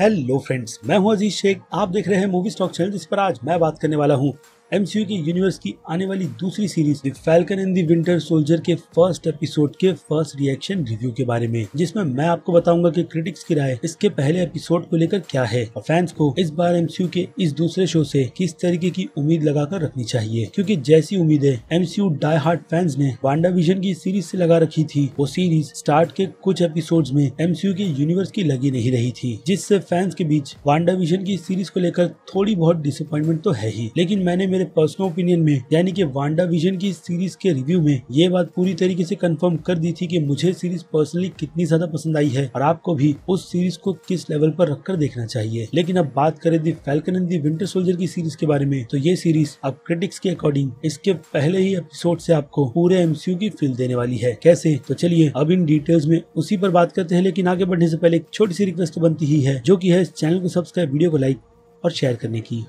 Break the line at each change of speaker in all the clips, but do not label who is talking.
hello friends मैं हूं अजीज शेख आप देख रहे हैं मूवी स्टॉक चैनल जिस पर आज मैं बात करने वाला हूं यू के यूनिवर्स की आने वाली दूसरी series the Falcon and Winter Soldier के फर्स्ट एपिसोड के फर्स्ट रिएक्शन रिव्यू के बारे में जिसमें मैं आपको बताऊंगा कि क्रिटिक्स की राय इसके पहले एपिसोड को लेकर क्या है और फैंस को इस बार यू के इस दूसरे शो से किस तरीके की उम्मीद लगाकर रखनी चाहिए क्योंकि जैसी उम्मीद है यू डाई हार्ट फैंस ने वांडा विजन की सीरीज ऐसी लगा रखी थी वो सीरीज स्टार्ट के कुछ एपिसोड में यू के यूनिवर्स की लगी नहीं रही थी जिससे फैंस के बीच वांडा विजन की सीरीज को लेकर थोड़ी बहुत डिसअपॉइंटमेंट तो है ही लेकिन मैंने मेरे पर्सनल ओपिनियन में यानी कि वांडा विजन की सीरीज के रिव्यू में ये बात पूरी तरीके से कंफर्म कर दी थी कि मुझे सीरीज पर्सनली कितनी ज्यादा पसंद आई है और आपको भी उस सीरीज को किस लेवल पर रखकर देखना चाहिए लेकिन अब बात करें the Falcon and the Winter Soldier की सीरीज के बारे में तो ये सीरीज अब क्रिटिक्स के अकॉर्डिंग इसके पहले ही एपिसोड ऐसी आपको पूरे एम की फील देने वाली है कैसे तो चलिए अब इन डिटेल्स में उसी पर बात करते हैं लेकिन आगे बढ़ने ऐसी पहले एक छोटी सी रिक्वेस्ट बनती ही है जो की है इस चैनल को सब्सक्राइब वीडियो को लाइक और शेयर करने की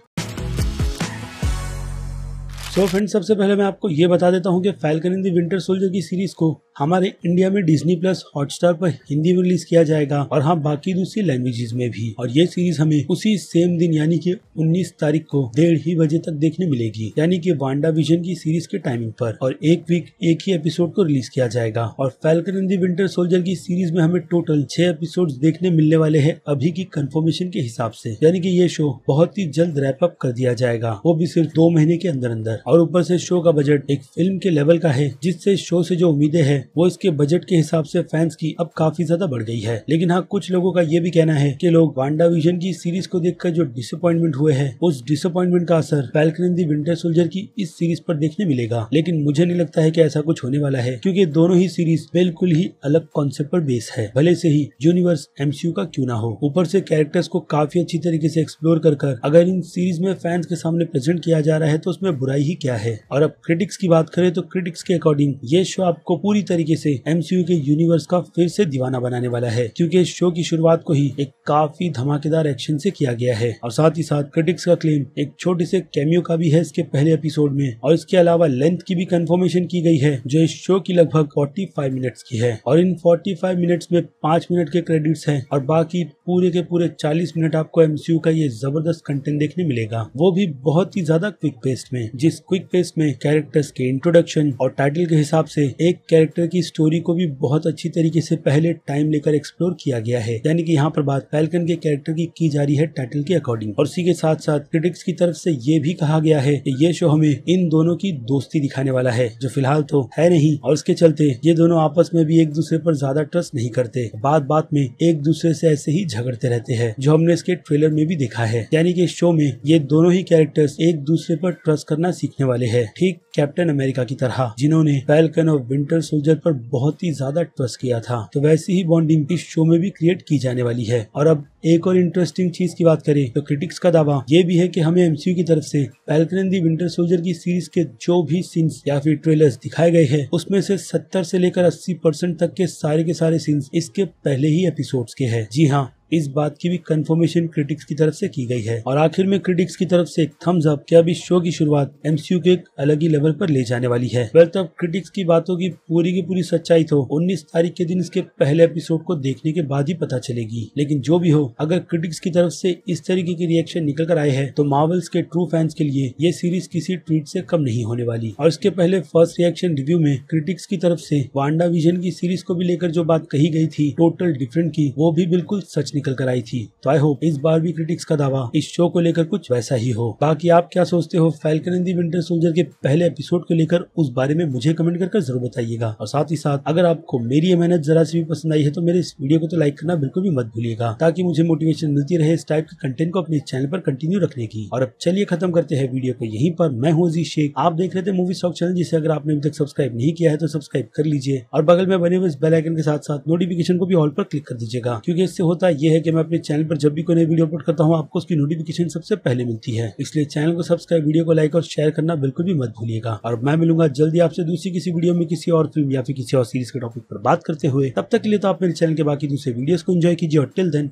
सो so फ्रेंड्स सबसे पहले मैं आपको ये बता देता हूँ कि Falcon in the Winter Soldier की सीरीज को हमारे इंडिया में डिजनी प्लस हॉटस्टार पर हिंदी में रिलीज किया जाएगा और हाँ बाकी दूसरी लैंग्वेजेस में भी और ये सीरीज हमें उसी सेम दिन यानी कि 19 तारीख को डेढ़ ही बजे तक देखने मिलेगी यानी कि वांडा विजन की सीरीज के टाइमिंग पर और एक वीक एक ही एपिसोड को रिलीज किया जाएगा और Falcon in the Winter Soldier की सीरीज में हमें टोटल छह एपिसोड देखने मिलने वाले है अभी की कन्फर्मेशन के हिसाब से यानी की ये शो बहुत ही जल्द रैप अप कर दिया जाएगा वो भी सिर्फ दो महीने के अंदर अंदर और ऊपर से शो का बजट एक फिल्म के लेवल का है जिससे शो से जो उम्मीदें हैं वो इसके बजट के हिसाब से फैंस की अब काफी ज्यादा बढ़ गई है लेकिन हाँ कुछ लोगों का ये भी कहना है कि लोग वांडा विजन की सीरीज को देखकर जो डिसअपॉइंटमेंट हुए हैं उस डिसअपॉइंटमेंट का असर फैल्कन दी विंटर सोल्जर की इस सीरीज पर देखने मिलेगा लेकिन मुझे नहीं लगता है की ऐसा कुछ होने वाला है क्यूँकी दोनों ही सीरीज बिल्कुल ही अलग कॉन्सेप्ट पर बेस है भले से ही यूनिवर्स एमसीयू का क्यूँ ना हो ऊपर से कैरेक्टर्स को काफी अच्छी तरीके से एक्सप्लोर कर अगर इन सीरीज में फैंस के सामने प्रेजेंट किया जा रहा है तो उसमें बुराई ही क्या है और अब क्रिटिक्स की बात करें तो क्रिटिक्स के अकॉर्डिंग ये शो आपको पूरी तरीके से एमसीयू के यूनिवर्स का फिर से दीवाना बनाने वाला है क्योंकि इस शो की शुरुआत को ही एक काफी धमाकेदार एक्शन से किया गया है और साथ ही साथ क्रिटिक्स का क्लेम एक छोटे से कैमियो का भी है इसके पहले एपिसोड में और इसके अलावा लेंथ की भी कंफर्मेशन की गई है जो इस शो की लगभग फोर्टी फाइव की है और इन फोर्टी फाइव में पाँच मिनट के क्रेडिट्स हैं और बाकी पूरे के पूरे चालीस मिनट आपको एमसीयू का ये जबरदस्त कंटेंट देखने मिलेगा वो भी बहुत ही ज्यादा क्विक पेस्ट में जिस इस क्विक पेस में कैरेक्टर्स के इंट्रोडक्शन और टाइटल के हिसाब से एक कैरेक्टर की स्टोरी को भी बहुत अच्छी तरीके से पहले टाइम लेकर एक्सप्लोर किया गया है यानी कि यहाँ पर बात पैलकन के कैरेक्टर की की जा रही है टाइटल के अकॉर्डिंग और इसी के साथ साथ क्रिटिक्स की तरफ से ये भी कहा गया है कि ये शो हमें इन दोनों की दोस्ती दिखाने वाला है जो फिलहाल तो है नहीं और इसके चलते ये दोनों आपस में भी एक दूसरे पर ज्यादा ट्रस्ट नहीं करते बात बात में एक दूसरे से ऐसे ही झगड़ते रहते हैं जो हमने इसके ट्रेलर में भी देखा है यानी कि शो में ये दोनों ही कैरेक्टर्स एक दूसरे पर ट्रस्ट करना सीख सीखने वाले हैं ठीक कैप्टन अमेरिका की तरह जिन्होंने फैलकन और विंटर सोल्जर पर बहुत ही ज्यादा ट्रस्ट किया था तो वैसी ही बॉन्डिंग इस शो में भी क्रिएट की जाने वाली है और अब एक और इंटरेस्टिंग चीज की बात करें तो क्रिटिक्स का दावा ये भी है कि हमें एमसीयू की तरफ से पैलकन दी विंटर सोल्जर की सीरीज के जो भी सीन्स या फिर ट्रेलर्स दिखाए गए हैं उसमें से 70 से लेकर 80 परसेंट तक के सारे के सारे सीन्स इसके पहले ही एपिसोड्स के हैं जी हाँ इस बात की भी कंफर्मेशन क्रिटिक्स की तरफ से की गई है और आखिर में क्रिटिक्स की तरफ से एक थम्स अप क्या अब इस शो की शुरुआत एमसीयू के एक अलग ही लेवल पर ले जाने वाली है वेल तब क्रिटिक्स की बातों की पूरी की पूरी सच्चाई तो 19 तारीख के दिन इसके पहले एपिसोड को देखने के बाद ही पता चलेगी लेकिन जो भी हो अगर क्रिटिक्स की तरफ से इस तरीके की रिएक्शन निकल कर आए हैं तो मॉवल्स के ट्रू फैंस के लिए ये सीरीज किसी ट्वीट से कम नहीं होने वाली और इसके पहले फर्स्ट रिएक्शन रिव्यू में क्रिटिक्स की तरफ से वांडा विजन की सीरीज को भी लेकर जो बात कही गई थी टोटल डिफरेंट की वो भी बिल्कुल सच निकल कर आई थी तो आई होप इस बार भी क्रिटिक्स का दावा इस शो को लेकर कुछ वैसा ही हो बाकी आप क्या सोचते हो Falcon in the Winter Soldier के पहले एपिसोड को लेकर उस बारे में मुझे कमेंट कर, जरूर बताइएगा और साथ ही साथ अगर आपको मेरी मेहनत जरा सी भी पसंद आई है तो मेरे इस वीडियो को तो लाइक करना बिल्कुल भी मत भूलिएगा ताकि मुझे मोटिवेशन मिलती रहे इस टाइप के कंटेंट को अपने चैनल पर कंटिन्यू रखने की और अब चलिए खत्म करते हैं वीडियो को यहीं पर मैं हूँ जी शेख आप देख रहे थे मूवी शॉक चैनल जिसे अगर आपने अभी तक सब्सक्राइब नहीं किया है तो सब्सक्राइब कर लीजिए और बगल में बने हुए इस बेलाइकन के साथ साथ नोटिफिकेशन को भी ऑल पर क्लिक कर दीजिएगा क्योंकि इससे होता ये ये है कि मैं अपने चैनल पर जब भी कोई नई वीडियो अपलोड करता हूँ आपको उसकी नोटिफिकेशन सबसे पहले मिलती है इसलिए चैनल को सब्सक्राइब वीडियो को लाइक और शेयर करना बिल्कुल भी मत भूलिएगा और मैं मिलूंगा जल्दी आपसे दूसरी किसी वीडियो में किसी और फिल्म या फिर किसी और सीरीज के टॉपिक पर बात करते हुए तब तक के लिए तो आप मेरे चैनल के बाकी दूसरे वीडियोज को एंजॉय कीजिए और टिल देन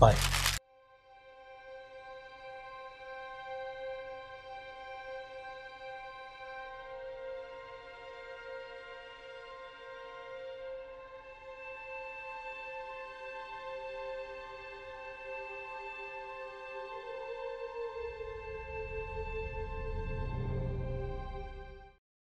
बाय